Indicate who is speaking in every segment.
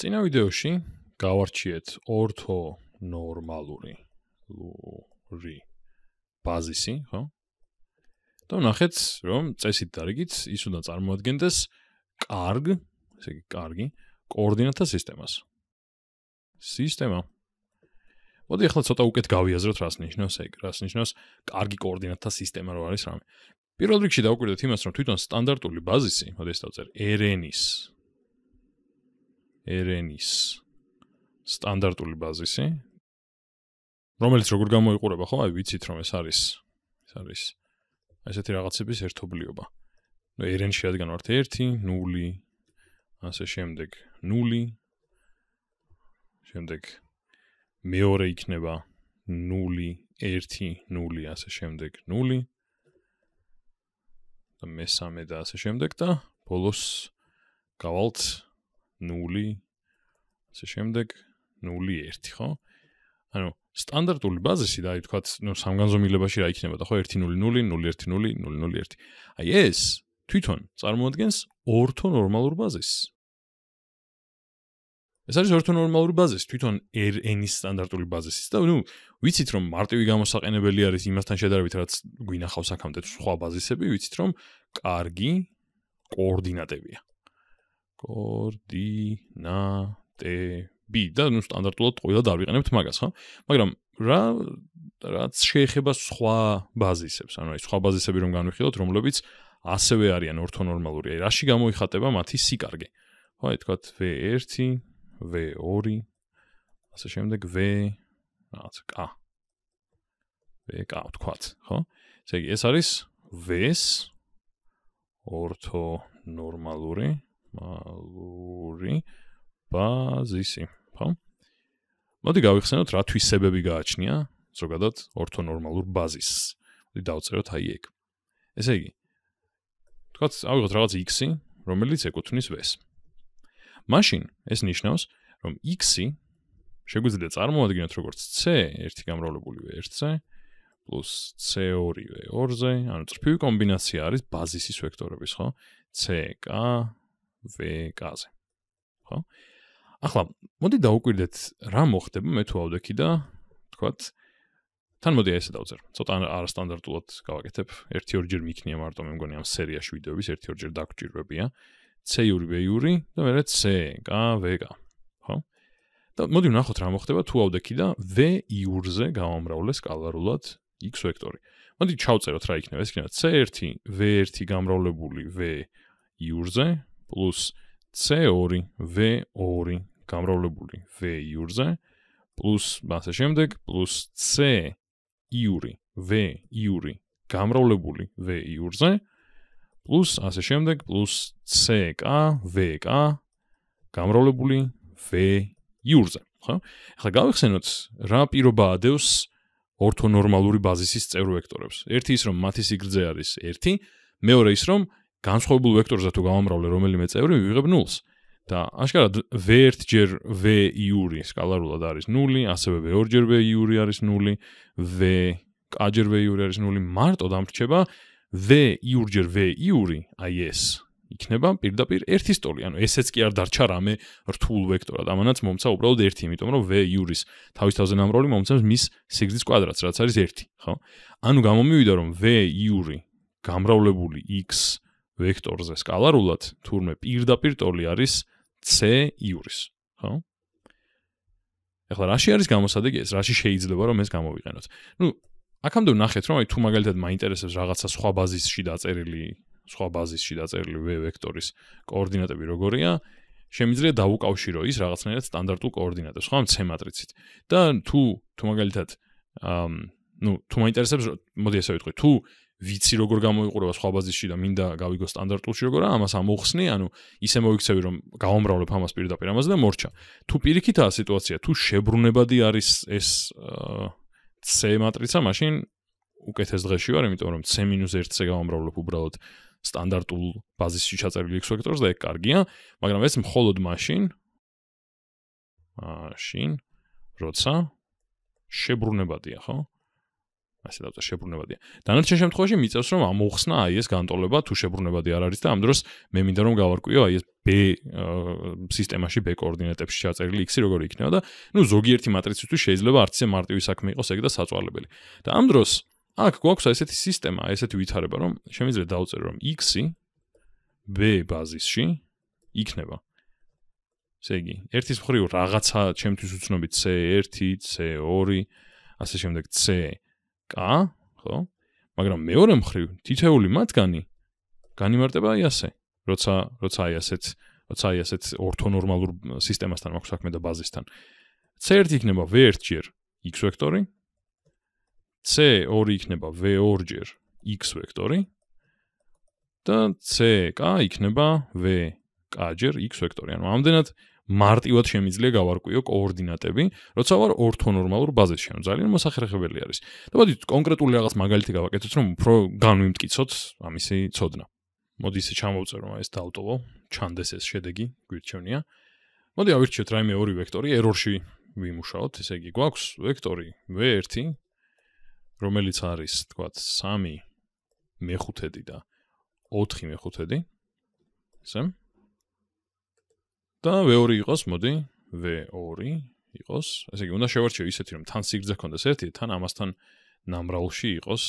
Speaker 1: წინა ვიდეოში გავარჩიეთ ortho normaluri ri ბაზისი, ხო? და ნახეთ, რომ წესით და რიგით ის უნდა წარმოადგენდეს კარგ, ესე იგი, კარგი კოორდინატთა სისტემას. სისტემა. მოდი ახლა ცოტა უკეთ გავიაზროთ, რას ნიშნავს ეგ, რას ნიშნავს კარგი კოორდინატთა სისტემა რო არის რამე. პირველ რიგში დავკვირდეთ იმას, რომ თვითონ სტანდარტული ბაზისი, მოდი ეს დავწერ, RN-ის RN-ის სტანდარტული ბაზისი რომელიც როგორ გამოიყურება ხო აი ვიცით რომ ეს არის ეს არის ესეთი რაღაცების ერთობლიობა ნუ RN-ში რადგან ვართ 1 0 ასე შემდეგ 0 შემდეგ მეორე იქნება 0 1 0 ასე შემდეგ 0 და მესამე და ასე შემდეგ და ბოლოს გავალთ 0 1 0 0 ასე შემდეგ 01 ხო? ანუ სტანდარტული ბაზისი და აი თქვა, ну, სამგანზომილებაში რა იქნება და ხო 100 010 001. აი ეს თვითონ წარმოადგენს ორთო ნორმალურ ბაზისს. ეს არის ორთო ნორმალური ბაზისი, თვითონ RN-ის სტანდარტული ბაზისი და ну, ვიცით რომ მარტივი გამოსაყენებელი არის იმასთან შედარებით, რაც გვინახავს აქამდე სხვა ბაზისები, ვიცით რომ კარგი კოორდინატებია. კოორდინატები და ნუ სტანდარტულად ყველა დავიყენებთ მაგას ხო? მაგრამ რა რაც შეეხება სხვა ბაზისებს, ანუ სხვა ბაზისები რომ განვიხილოთ, რომლებიც ასევე არიან ორთონორმალური, აი რაში გამოიხატება მათი სიკარგე. ხო, აი თქვათ V1, V2, ასე შემდეგ V, რაღაც K. VK თქვათ, ხო? ესე იგი ეს არის V-ს ორთონორმალური, ნორმალური ბაზისი, ხო? მოდი გავიხსენოთ რა თვისებები გააჩნია ზოგადად ორთონორმალურ ბაზისს. მოდი დავწეროთ აი ეგ. ესე იგი, თქვათ, ავიღოთ რაღაც x-ი, რომელიც ეკუთვნის v-ს. მაშინ ეს ნიშნავს, რომ x-ი შეგვიძლია წარმოადგინოთ როგორც c 1 გამრავლებული v-ზე plus c2 v-ზე, ანუ წრფივი კომბინაცია არის ბაზისის ვექტორების, ხო? c, k, VK-ზე. ხო? ახლა მოდი დაუკვირდეთ რა მოხდება მე თუ ავდექი და თქვათ თან მოდი ესე დავწერ. ცოტა არასტანდარტულად გავაკეთებ. 1-2 ჯერ მიქნია მარტო მე მგონი ამ სერიაში ვიდეოების 1-2 ჯერ დაგჭირვებია. C-ური, B-ური და მერე C, K, V, K. ხო? და მოდი ვნახოთ რა მოხდება თუ ავდექი და V-ურზე გავამრავლე სკალარულად X ვექტორი. მოდი ჩავწეროთ რა იქნება. ეს იქნება C1, V1 გამრავლებული V-ურზე, plus c2 v2 გამრავლებული v იურზე plus ასე შემდეგ plus c იური v იური გამრავლებული v იურზე plus ასე შემდეგ plus ck vk გამრავლებული v იურზე ხო ახლა გავიხსენოთ რა პირობა ადევს ორთონორმალური ბაზისის წერვექტორებს ერთი ის რომ მათი სიგრძე არის 1 მეორე ის რომ განსხვავებულ ვექტორზე თუ გამომრავლე რომელიმე წევრი ვიღებ ნულს და აშკარად v1 ჯერ v იური სკალარულად არის 0, ასევე v2 ჯერ v იური არის 0, v k ჯერ v იური არის 0 მარტო დამრჩება v იურ ჯერ v იური აი ეს იქნება პირდაპირ ერთის ტოლი, ანუ ესეც კი არ დარჩა რამე რთულ ვექტორად, ამანაც მომცა უბრალოდ 1, იმიტომ რომ v იურის თავისთავად ნამრავლი მომცემს მის სიგრძის კვადრატს, რაც არის 1, ხო? ანუ გამომივიდა რომ v იური გამრავლებული x ვექტორზე სკალარულად თურმე პირდაპირ ტოლი არის c u-ის, ხო? ახლა რაში არის გამოსადეგი ეს? რაში შეიძლება რომ ეს გამოვიყენოთ? ნუ აქამდე ვნახეთ რომ აი თუ მაგალითად მაინტერესებს რაღაცა სხვა ბაზისში დაწერილი სხვა ბაზისში დაწერილი v ვექტორის კოორდინატები როგორია? შემიძლია დავუკავშირო ის რაღაცნაირად სტანდარტულ კოორდინატებს, ხო, ამ c მატრიცით. და თუ თუ მაგალითად ამ ну, თუ მაინტერესებს, მოდი ასე ვიტყვი, თუ ვიცი როგორ გამოიყურება სხვა ბაზისში და მინდა გავიგო სტანდარტულში როგორა, ამას ამოხსნი, ანუ ისე მოიქცევი რომ გავამრავლებ ამას პირდაპირ ამაზე და მორჩა. თუ პირიქითაა სიტუაცია, თუ შებრუნებადი არის ეს C матриცა, მაშინ უკეთეს დღეში ვარ, იმიტომ რომ C-1-ზე გავამრავლებ უბრალოდ სტანდარტულ ბაზისში ჩაწერილ X ვექტორს და ეგ კარგია, მაგრამ ეს მხოლოდ მაშინ მაშინ როცა შებრუნებადია, ხო? აა ასე დავწერ შებრუნებადია. დანარჩენ შემთხვევაში მიწევს რომ ამოხსნა აი ეს განტოლება თუ შებრუნებადი არ არის და ამ დროს მე მინდა რომ გავარკვიო აი ეს B სისტემაში B კოორდინატებში ჩაწერილი X-ი როგორი იქნება და ნუ ზოგიერთი მატრიცისთვის შეიძლება არც ისე მარტივი საქმე იყოს ეგ და საწვალებელი. და ამ დროს აქ გვაქვს აი ესეთი სისტემა, აი ესეთი ვითარება რომ შემიძლია დავწერო რომ X-ი B ბაზისში იქნება ზეგი, ერთის მხრივ რაღაცა ჩემთვის უცნობი C1, C2, ასე შემდეგ C კა ხო მაგრამ მეორე მხრივ თითეული მათგანი განიმარტება აი ასე როცა როცა აი ასეთ როცა აი ასეთ ორთონორმალურ სისტემასთან მაქვს საქმე და ბაზისთან c1 იქნება v1 ჯერ x ვექტორი c2 იქნება v2 ჯერ x ვექტორი და ck იქნება v k ჯერ x ვექტორი ანუ ამდენად მარტივად შემიძლია გავარკვიო კოორდინატები, როცა ვარ ორთონორმალურ ბაზაში, ანუ ძალიან მოსახერხებელი არის. და მოდი კონკრეტული რაღაც მაგალითი გავაკეთოთ, რომ უფრო განვიმტკიცოთ ამისი ცოდნა. მოდი ისე ჩამოვწერო ეს დაავტოვო, ჩანდეს ეს შედეგი, გვირჩევნია. მოდი ავირჩიოთ რაიმე ორი ვექტორი, ერორში ვიმუშაოთ, ესე იგი გვაქვს ვექტორი v1 რომელიც არის, თქვა 3 მე5 და 4 მე5. ესე იგი და V2 იყოს, მოდი, V2 იყოს. ესე იგი, უნდა შევარჩიო ისეთი, რომ თან სიგრძე კონდეს ერთი, თან ამასთან ნამრავლში იყოს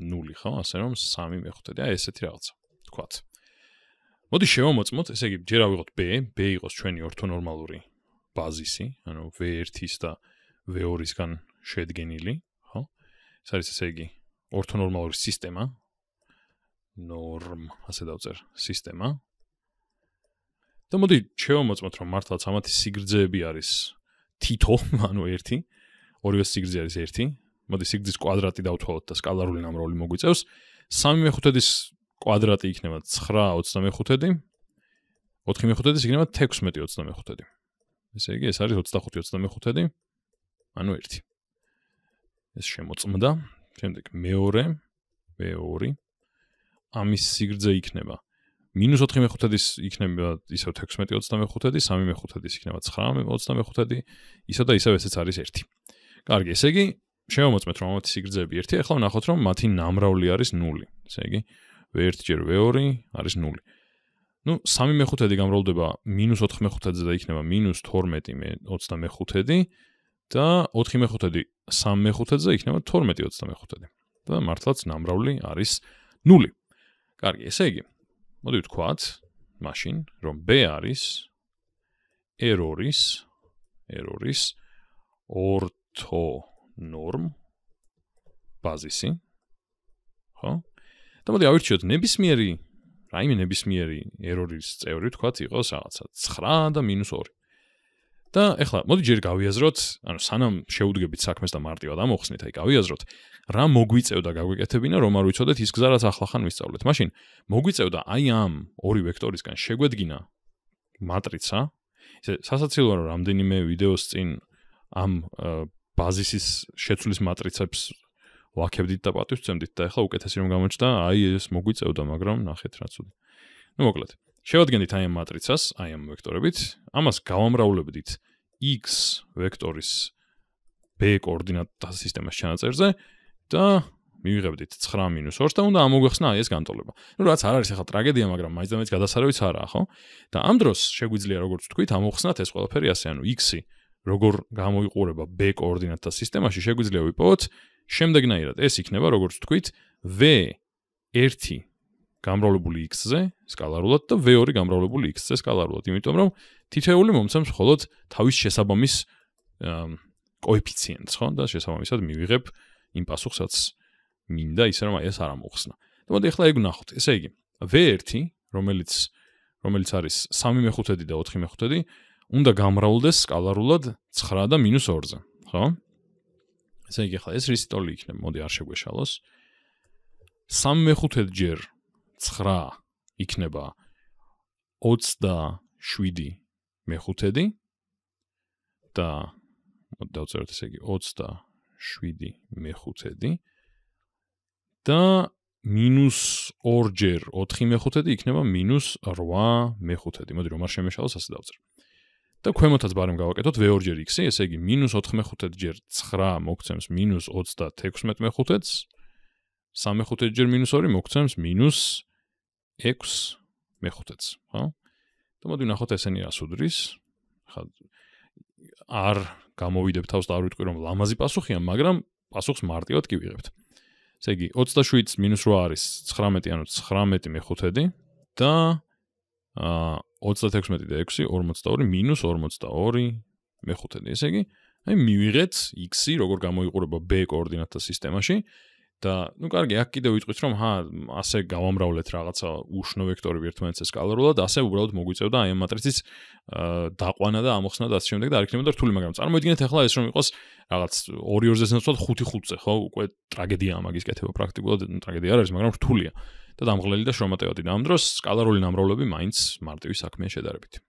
Speaker 1: 0, ხო? ასე რომ 3 მეხუთედი, აი ესეთი რაღაცა. თქვათ. მოდი შევამოწმოთ, ესე იგი, ჯერ ავიღოთ B, B იყოს ჩვენი ორთონორმალური ბაზისი, ანუ V1-ის და V2-ისგან შედგენილი, ხო? ეს არის ესე იგი ორთონორმალური სისტემა. норм, ასე დავწერ, სისტემა, და მოდი შევამოწმოთ რომ მართლაც ამათი სიგრძეები არის თითო ანუ 1 ორივე სიგრძე არის 1 მოდი სიგრძის კვადრატი დავთვალოთ და სკალარული ნამრავლი მოგვიწევს 3/5-ის კვადრატი იქნება 9/25-ი 4/5-ის იქნება 16/25-ი ესე იგი ეს არის 25/25-ი ანუ 1 ეს შემოწმდა შემდეგ მეორე მე 2 ამის სიგრძე იქნება 3/5 მინუს 4 მეხუთედის იქნება ისევ 16.25-დი, 3 მეხუთედის იქნება 9.25-დი, ისა და ისევ ესეც არის 1. კარგი, ესე იგი, შევამოწმეთ რომ ამათი სიგრძეები 1. ახლა ვნახოთ რომ მათი ნამრავლი არის 0. ესე იგი, V1 ჯერ V2 არის 0. ну 3 მეხუთედი გამრავლდება მინუს 4 მეხუთედზე და იქნება მინუს 12 მე 25 მეხუთედი და 4 მეხუთედი 3 მეხუთედზე იქნება 12 25 მეხუთედი და მართლაც ნამრავლი არის 0. კარგი, ესე იგი, მოდი ვთქვათ, მაშინ რომ B არის error-ის error-ის ortho norm ბაზისი. ხო? და მოდი ავირჩიოთ ნებისმიერი რაიმე ნებისმიერი error-ის წევრი ვთქვათ, იყოს რაღაცა 9 და -2. და ეხლა მოდი ჯერ გავიაზროთ, ანუ სანამ შეუდგებით საქმეს და მარტივად ამოხსნით, აი გავიაზროთ, რა მოგვიწევდა გაგვიკეთებინა, რომ არ ვიცოდეთ ის გზა რაც ახლახან ვისწავლეთ. მაშინ მოგვიწევდა აი ამ ორი ვექტორისგან შეგვედგინა матриცა. ესე სასაცილოა რომ რამდენიმე ვიდეოს წინ ამ ბაზისის შეცვლის матриცებს ვაქებდით და პატივს წემდით და ეხლა უკეთესი რომ გამოჩნდა, აი ეს მოგვიწევდა, მაგრამ ნახეთ რა თქმა უნდა. ნუ მოკლედ. შევადგენთ აი ამ матриცას, აი ამ ვექტორებით, ამას გავამრავლებდით x ვექტორის b კოორდინატთა სისტემას ჩანაწერზე და მივიღებდით 9-2 და უნდა ამოგვეხსნა აი ეს განტოლება. ნუ რაც არ არის ახლა ტრაგედია, მაგრამ მაინცდამაინც გადასარევიც არაა, ხო? და ამ დროს შეგვიძლია როგორც თქვით, ამოხსნათ ეს ყველაფერი ასე, ანუ x-ი როგორ გამოიყურება b კოორდინატთა სისტემაში, შეგვიძლია ვიპოვოთ შემდეგნაირად. ეს იქნება როგორც თქვით v 1 გამრავლებული x-ზე სკალარულად და v2 გამრავლებული x-ზე სკალარულად, იმიტომ რომ თითოეული მომცემს მხოლოდ თავის შესაბამის კოეფიციენტს ხო და შესაბამისად მივიღებ იმ პასუხსაც მინდა ისე რომ აი ეს არ ამოხსნა. და მოდი ახლა ეგ ვნახოთ. ესე იგი v1 რომელიც რომელიც არის 3/5 და 4/5 უნდა გამრავლდეს სკალარულად 9 და -2-ზე, ხო? ესე იგი ახლა ეს რისტოლი იქნება, მოდი არ შეგვეშალოს. 3/5 ჯერ 9 იქნება 27 მეხუთედი და დავწეროთ ესე იგი 27 მეხუთედი და მინუს 2 ჯერ 4 მეხუთედი იქნება მინუს 8 მეხუთედი. მოდი რომ არ შემეშალოს ასე დავწერ. და ქვემოთაც ბარემ გავაკეთოთ 2 ჯერ x-ი, ესე იგი მინუს 4 მეხუთედი ჯერ 9 მოგცემს მინუს 36 მეხუთედს 3/5-ჯერ -2 მოგცემს -6/5-ს, ხო? და მოდი ნახოთ ესენი რა სუდრის. ხა არ გამოვიდებ თავს და არ ვიტყვი რომ ლამაზი პასუხია, მაგრამ პასუხს მარტივად კი ვიღებთ. ესე იგი 27-ს -8 არის 19, ანუ 19 მეხუთედი და აა 36 და 6 42 -42 მეხუთედი. ესე იგი აი მივიღეთ x-ი როგორ გამოიყურება b კოორდინატთა სისტემაში და ну კარგი აქ კიდე ვიტყვით რომ ჰა ასე გავამრავლეთ რაღაცა უშნო ვექტორები ერთმანეთზე სკალარულად ასე უბრალოდ მოგვიწევდა აი ამ მატრიცის დაყვანა და ამოხსნა და ასე შემდეგ და არ იქნებოდა რთული მაგრამ წარმოიდგინეთ ახლა ეს რომ იყოს რაღაც 2-2-ზე ნაცვლად 5-5-ზე ხო უკვე ტრაგედიაა მაგის კეთება პრაქტიკულად ტრაგედია არ არის მაგრამ რთულია და დამღლელი და შრომატევადი და ამ დროს სკალარული ნამრავლები მაინც მარტივი საქმეა შედარებით